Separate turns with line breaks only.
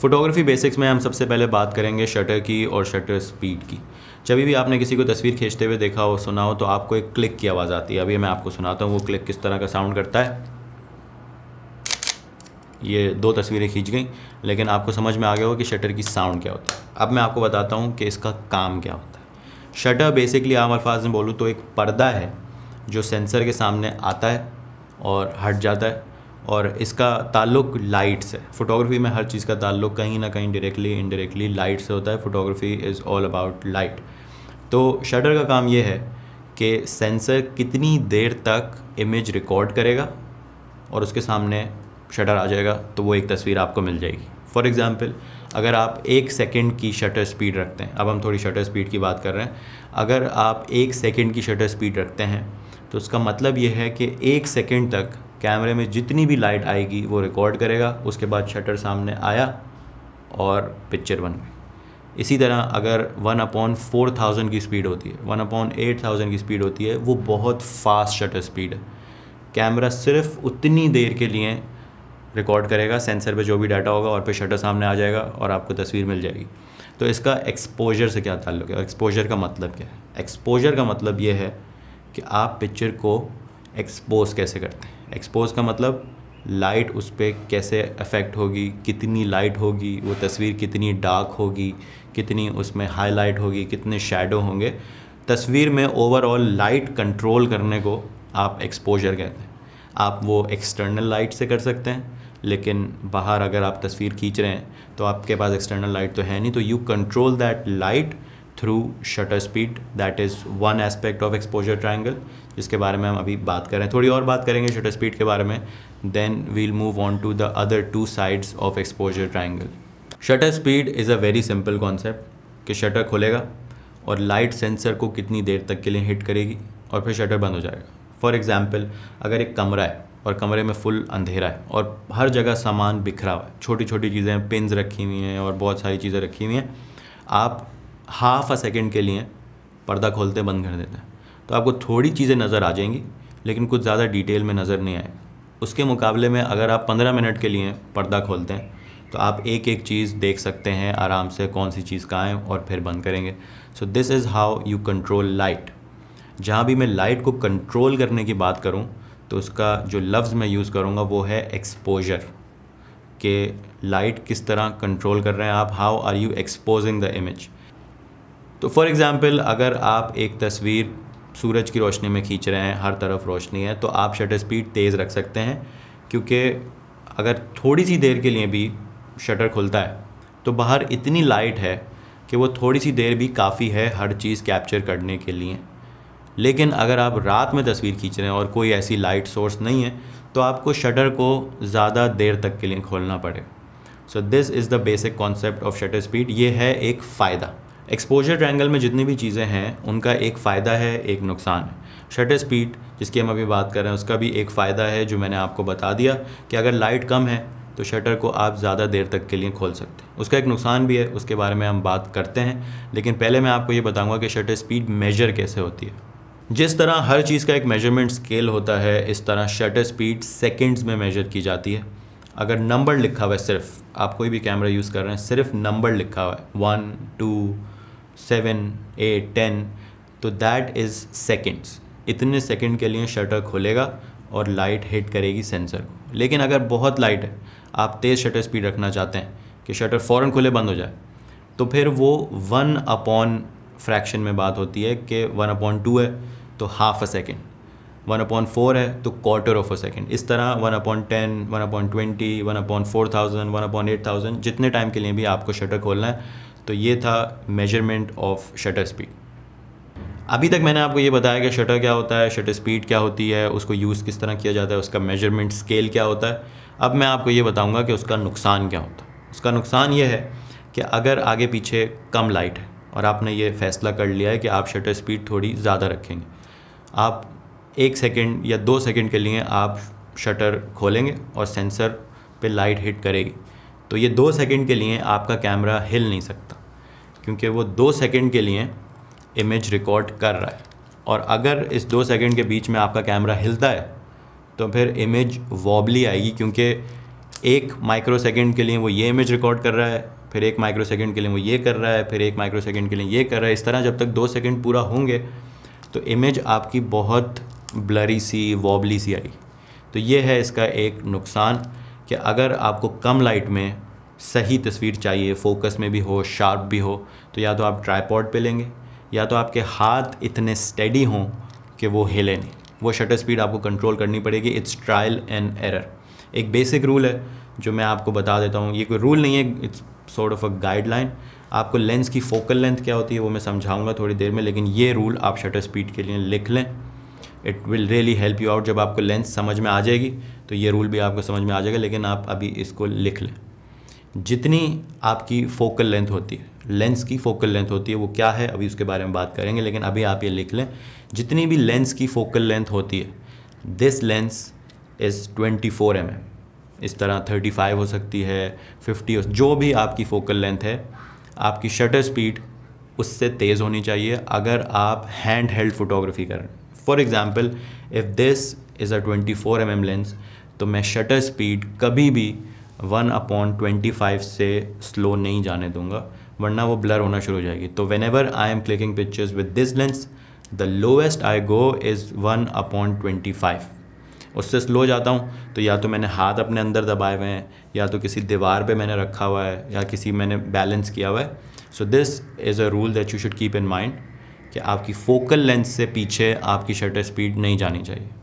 photography basics में हम सबसे पहले बात करेंगे शटर की और शटर स्पीड की जब भी आपने किसी को तस्वीर खींचते हुए देखा हो सुना हो तो आपको एक क्लिक की आवाज़ आती है अभी मैं आपको सुनाता हूँ वो क्लिक किस तरह का साउंड करता है ये दो तस्वीरें खींच गई लेकिन आपको समझ में आ गया हो कि शटर की साउंड क्या होती है अब मैं आपको बताता हूँ कि इसका काम क्या होता है शटर बेसिकली आम अल्फाज में बोलूँ तो एक पर्दा है जो सेंसर के सामने आता है और हट जाता है और इसका ताल्लुक लाइट से फोटोग्राफी में हर चीज़ का ताल्लुक कहीं ना कहीं डायरेक्टली इनडायरेक्टली लाइट से होता है photography is all about light तो शटर का काम यह है कि सेंसर कितनी देर तक इमेज रिकॉर्ड करेगा और उसके सामने शटर आ जाएगा तो वो एक तस्वीर आपको मिल जाएगी फॉर एग्ज़ाम्पल अगर आप एक सेकेंड की शटर स्पीड रखते हैं अब हम थोड़ी शटर स्पीड की बात कर रहे हैं अगर आप एक सेकेंड की शटर स्पीड रखते हैं तो उसका मतलब ये है कि एक सेकेंड तक कैमरे में जितनी भी लाइट आएगी वो रिकॉर्ड करेगा उसके बाद शटर सामने आया और पिक्चर बन गई इसी तरह अगर वन अपॉन फोर थाउजेंड की स्पीड होती है वन अपॉन एट थाउजेंड की स्पीड होती है वो बहुत फास्ट शटर स्पीड है कैमरा सिर्फ उतनी देर के लिए रिकॉर्ड करेगा सेंसर पे जो भी डाटा होगा और फिर शटर सामने आ जाएगा और आपको तस्वीर मिल जाएगी तो इसका एक्सपोजर से क्या ताल्लुक है और एक्सपोजर का मतलब क्या है एक्सपोजर का मतलब ये है कि आप पिक्चर को एक्सपोज कैसे करते हैं एक्सपोज का मतलब लाइट उस पर कैसे अफेक्ट होगी कितनी लाइट होगी वो तस्वीर कितनी डार्क होगी कितनी उसमें हाईलाइट होगी कितने शेडो होंगे तस्वीर में ओवरऑल लाइट कंट्रोल करने को आप एक्सपोजर कहते हैं आप वो एक्सटर्नल लाइट से कर सकते हैं लेकिन बाहर अगर आप तस्वीर खींच रहे हैं तो आपके पास एक्सटर्नल लाइट तो है नहीं तो you control that light through shutter speed that is one aspect of exposure triangle जिसके बारे में हम अभी बात कर रहे हैं थोड़ी और बात करेंगे शटर स्पीड के बारे में then we'll move on to the other two sides of exposure triangle shutter speed is a very simple concept कि शटर खुलेगा और लाइट सेंसर को कितनी देर तक के लिए हिट करेगी और फिर शटर बंद हो जाएगा फॉर एग्ज़ाम्पल अगर एक कमरा है और कमरे में फुल अंधेरा है और हर जगह सामान बिखरा हुआ है छोटी छोटी चीज़ें पिंस रखी हुई हैं और बहुत सारी चीज़ें रखी हुई हैं आप हाफ अ सेकेंड के लिए पर्दा खोलते बंद कर देते हैं तो आपको थोड़ी चीज़ें नज़र आ जाएंगी लेकिन कुछ ज़्यादा डिटेल में नज़र नहीं आएगा उसके मुकाबले में अगर आप पंद्रह मिनट के लिए पर्दा खोलते हैं तो आप एक एक चीज़ देख सकते हैं आराम से कौन सी चीज़ कहाँ है और फिर बंद करेंगे so this is how you control light जहाँ भी मैं लाइट को कंट्रोल करने की बात करूँ तो उसका जो लफ्ज़ मैं यूज़ करूँगा वो है एक्सपोजर के लाइट किस तरह कंट्रोल कर रहे हैं आप how are you exposing the image तो फॉर एग्ज़ाम्पल अगर आप एक तस्वीर सूरज की रोशनी में खींच रहे हैं हर तरफ रोशनी है तो आप शटर स्पीड तेज़ रख सकते हैं क्योंकि अगर थोड़ी सी देर के लिए भी शटर खुलता है तो बाहर इतनी लाइट है कि वो थोड़ी सी देर भी काफ़ी है हर चीज़ कैप्चर करने के लिए लेकिन अगर आप रात में तस्वीर खींच रहे हैं और कोई ऐसी लाइट सोर्स नहीं है तो आपको शटर को ज़्यादा देर तक के लिए खोलना पड़े so this is the basic concept of shutter speed ये है एक फ़ायदा एक्सपोजर ट्रायंगल में जितनी भी चीज़ें हैं उनका एक फ़ायदा है एक नुकसान है शटर स्पीड जिसकी हम अभी बात कर रहे हैं उसका भी एक फ़ायदा है जो मैंने आपको बता दिया कि अगर लाइट कम है तो शटर को आप ज़्यादा देर तक के लिए खोल सकते हैं उसका एक नुकसान भी है उसके बारे में हम बात करते हैं लेकिन पहले मैं आपको ये बताऊँगा कि शटर स्पीड मेजर कैसे होती है जिस तरह हर चीज़ का एक मेजरमेंट स्केल होता है इस तरह शटर स्पीड सेकेंड्स में मेजर की जाती है अगर नंबर लिखा हुआ है सिर्फ आप कोई भी कैमरा यूज़ कर रहे हैं सिर्फ नंबर लिखा हुआ है one two seven eight ten तो दैट इज़ सेकेंड्स इतने सेकेंड के लिए शटर खोलेगा और लाइट हिट करेगी सेंसर को लेकिन अगर बहुत लाइट है आप तेज़ शटर स्पीड रखना चाहते हैं कि शटर फ़ौरन खुले बंद हो जाए तो फिर वो वन अपॉन फ्रैक्शन में बात होती है कि वन अपॉन टू है तो half a second one upon four है तो क्वार्टर ऑफ अ सेकेंड इस तरह one upon ten one upon twenty one upon four thousand one upon eight thousand जितने टाइम के लिए भी आपको शटर खोलना है तो ये था मेजरमेंट ऑफ शटर स्पीड अभी तक मैंने आपको ये बताया कि शटर क्या होता है शटर स्पीड क्या होती है उसको यूज़ किस तरह किया जाता है उसका मेजरमेंट स्केल क्या होता है अब मैं आपको ये बताऊंगा कि उसका नुकसान क्या होता है उसका नुकसान ये है कि अगर आगे पीछे कम लाइट है और आपने ये फैसला कर लिया है कि आप शटर स्पीड थोड़ी ज़्यादा रखेंगे आप एक सेकेंड या दो सेकेंड के लिए आप शटर खोलेंगे और सेंसर पे लाइट हिट करेगी तो ये दो सेकंड के लिए आपका कैमरा हिल नहीं सकता क्योंकि वो दो सेकंड के लिए इमेज रिकॉर्ड कर रहा है और अगर इस दो सेकंड के बीच में आपका कैमरा हिलता है तो फिर इमेज वॉबली आएगी क्योंकि एक माइक्रो सेकेंड के लिए वो ये इमेज रिकॉर्ड कर रहा है फिर एक माइक्रो सेकंड के लिए वो ये कर रहा है फिर एक माइक्रो सेकेंड के लिए ये कर रहा है इस तरह जब तक दो सेकेंड पूरा होंगे तो इमेज आपकी बहुत ब्लरी सी वॉबली सी आई तो ये है इसका एक नुकसान कि अगर आपको कम लाइट में सही तस्वीर चाहिए फोकस में भी हो शार्प भी हो तो या तो आप ट्राईपॉड पे लेंगे या तो आपके हाथ इतने स्टेडी हों कि वो हिले नहीं वो शटर स्पीड आपको कंट्रोल करनी पड़ेगी इट्स ट्रायल एंड एरर एक बेसिक रूल है जो मैं आपको बता देता हूँ ये कोई रूल नहीं है it's sort of a guideline आपको लेंस की फोकल लेंथ क्या होती है वो मैं समझाऊंगा थोड़ी देर में लेकिन ये रूल आप शटर स्पीड के लिए लिख लें it will really help you out जब आपको लेंथ समझ में आ जाएगी तो ये रूल भी आपको समझ में आ जाएगा लेकिन आप अभी इसको लिख लें जितनी आपकी फोकल लेंथ होती है लेंस की फोकल लेंथ होती है वो क्या है अभी उसके बारे में बात करेंगे लेकिन अभी आप ये लिख लें जितनी भी लेंस की फोकल लेंथ होती है this lens is twenty four M इस तरह थर्टी फाइव हो सकती है फिफ्टी हो जो भी आपकी फोकल लेंथ है आपकी शटर स्पीड उससे तेज़ होनी चाहिए अगर आप हैंड हेल्ड फोटोग्राफी करें for example if this is a twenty four M M lens तो मैं शटर स्पीड कभी भी वन अपॉन ट्वेंटी फाइव से स्लो नहीं जाने दूंगा वरना वो ब्लर होना शुरू हो जाएगी तो whenever I am clicking pictures with this lens the lowest I go is one upon twenty five उससे स्लो जाता हूँ तो या तो मैंने हाथ अपने अंदर दबाए हुए हैं या तो किसी दीवार पे मैंने रखा हुआ है या किसी मैंने बैलेंस किया हुआ है so this is a rule that you should keep in mind कि आपकी फोकल लेंथ से पीछे आपकी शटर स्पीड नहीं जानी चाहिए